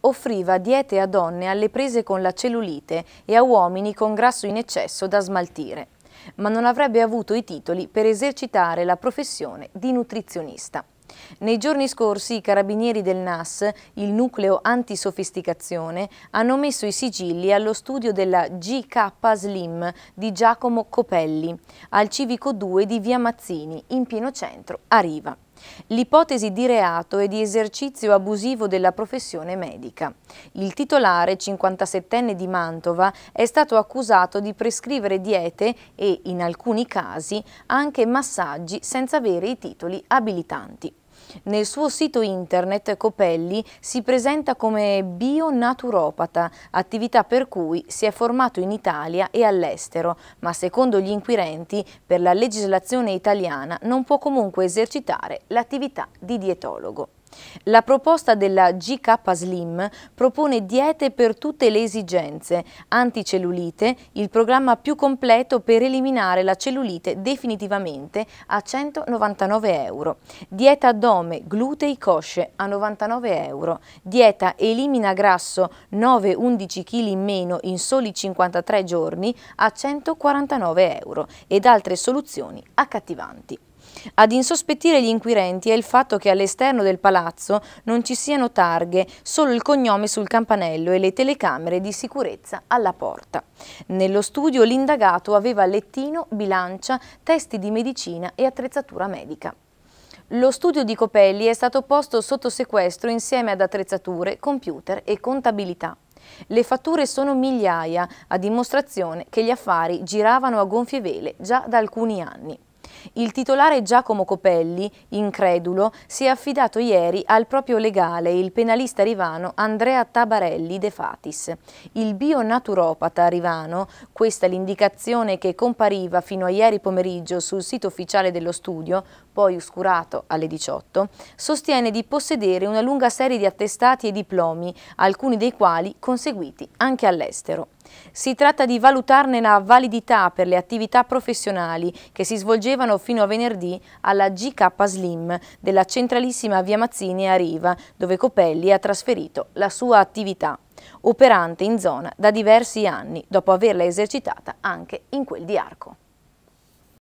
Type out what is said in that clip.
offriva diete a donne alle prese con la cellulite e a uomini con grasso in eccesso da smaltire, ma non avrebbe avuto i titoli per esercitare la professione di nutrizionista. Nei giorni scorsi i carabinieri del NAS, il nucleo antisofisticazione, hanno messo i sigilli allo studio della GK Slim di Giacomo Copelli, al civico 2 di Via Mazzini, in pieno centro, a Riva. L'ipotesi di reato è di esercizio abusivo della professione medica. Il titolare, 57enne di Mantova, è stato accusato di prescrivere diete e, in alcuni casi, anche massaggi senza avere i titoli abilitanti. Nel suo sito internet Copelli si presenta come bionaturopata, attività per cui si è formato in Italia e all'estero, ma secondo gli inquirenti per la legislazione italiana non può comunque esercitare l'attività di dietologo. La proposta della GK Slim propone diete per tutte le esigenze, anticellulite, il programma più completo per eliminare la cellulite definitivamente a 199 euro, dieta addome, glutei cosce a 99 euro, dieta elimina grasso 9-11 kg in meno in soli 53 giorni a 149 euro ed altre soluzioni accattivanti. Ad insospettire gli inquirenti è il fatto che all'esterno del palazzo non ci siano targhe, solo il cognome sul campanello e le telecamere di sicurezza alla porta. Nello studio l'indagato aveva lettino, bilancia, testi di medicina e attrezzatura medica. Lo studio di Copelli è stato posto sotto sequestro insieme ad attrezzature, computer e contabilità. Le fatture sono migliaia, a dimostrazione che gli affari giravano a gonfie vele già da alcuni anni. Il titolare Giacomo Copelli, incredulo, si è affidato ieri al proprio legale, il penalista rivano Andrea Tabarelli De Fatis. Il bionaturopata rivano, questa l'indicazione che compariva fino a ieri pomeriggio sul sito ufficiale dello studio, poi oscurato alle 18, sostiene di possedere una lunga serie di attestati e diplomi, alcuni dei quali conseguiti anche all'estero. Si tratta di valutarne la validità per le attività professionali che si svolgevano fino a venerdì alla GK Slim della centralissima via Mazzini a Riva, dove Copelli ha trasferito la sua attività, operante in zona da diversi anni, dopo averla esercitata anche in quel di Arco.